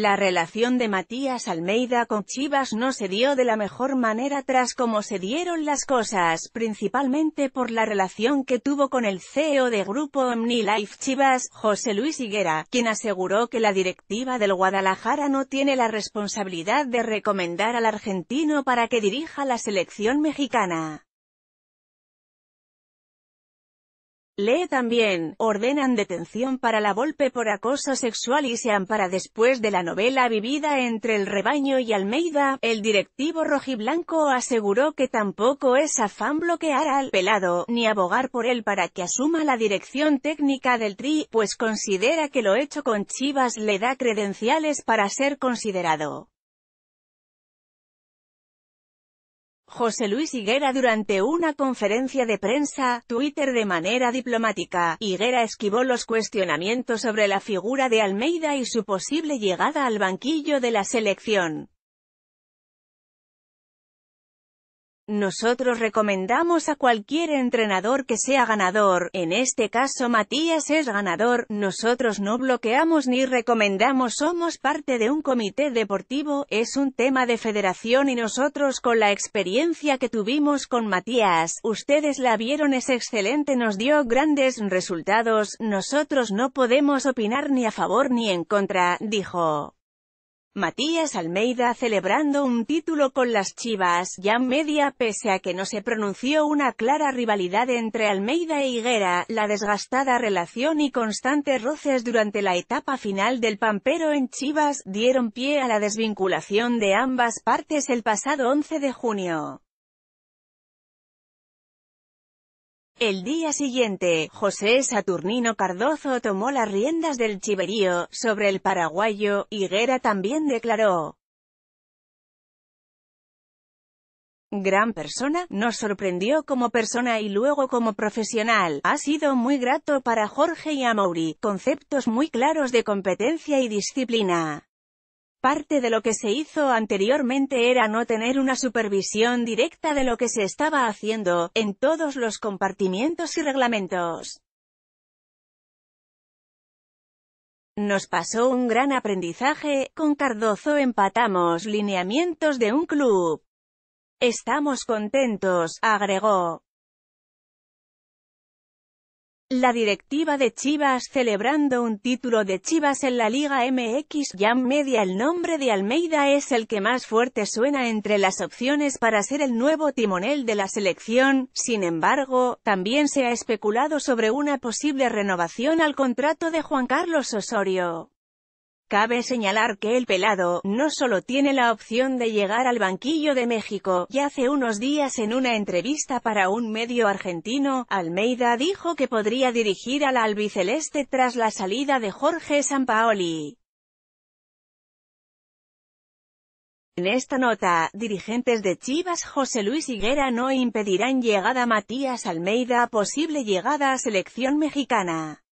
La relación de Matías Almeida con Chivas no se dio de la mejor manera tras cómo se dieron las cosas, principalmente por la relación que tuvo con el CEO de Grupo OmniLife Chivas, José Luis Higuera, quien aseguró que la directiva del Guadalajara no tiene la responsabilidad de recomendar al argentino para que dirija la selección mexicana. Lee también, ordenan detención para la golpe por acoso sexual y se ampara después de la novela vivida entre el rebaño y Almeida, el directivo rojiblanco aseguró que tampoco es afán bloquear al pelado, ni abogar por él para que asuma la dirección técnica del TRI, pues considera que lo hecho con Chivas le da credenciales para ser considerado. José Luis Higuera durante una conferencia de prensa, Twitter de manera diplomática, Higuera esquivó los cuestionamientos sobre la figura de Almeida y su posible llegada al banquillo de la selección. Nosotros recomendamos a cualquier entrenador que sea ganador, en este caso Matías es ganador, nosotros no bloqueamos ni recomendamos, somos parte de un comité deportivo, es un tema de federación y nosotros con la experiencia que tuvimos con Matías, ustedes la vieron es excelente, nos dio grandes resultados, nosotros no podemos opinar ni a favor ni en contra, dijo. Matías Almeida celebrando un título con las Chivas ya media pese a que no se pronunció una clara rivalidad entre Almeida e Higuera, la desgastada relación y constantes roces durante la etapa final del Pampero en Chivas, dieron pie a la desvinculación de ambas partes el pasado 11 de junio. El día siguiente, José Saturnino Cardozo tomó las riendas del chiverío, sobre el paraguayo, Higuera también declaró. Gran persona, nos sorprendió como persona y luego como profesional, ha sido muy grato para Jorge y Amauri, conceptos muy claros de competencia y disciplina. Parte de lo que se hizo anteriormente era no tener una supervisión directa de lo que se estaba haciendo, en todos los compartimientos y reglamentos. Nos pasó un gran aprendizaje, con Cardozo empatamos lineamientos de un club. Estamos contentos, agregó. La directiva de Chivas celebrando un título de Chivas en la Liga MX ya Media El nombre de Almeida es el que más fuerte suena entre las opciones para ser el nuevo timonel de la selección, sin embargo, también se ha especulado sobre una posible renovación al contrato de Juan Carlos Osorio. Cabe señalar que el pelado, no solo tiene la opción de llegar al banquillo de México, y hace unos días en una entrevista para un medio argentino, Almeida dijo que podría dirigir a la albiceleste tras la salida de Jorge Sampaoli. En esta nota, dirigentes de Chivas José Luis Higuera no impedirán llegada Matías Almeida posible llegada a selección mexicana.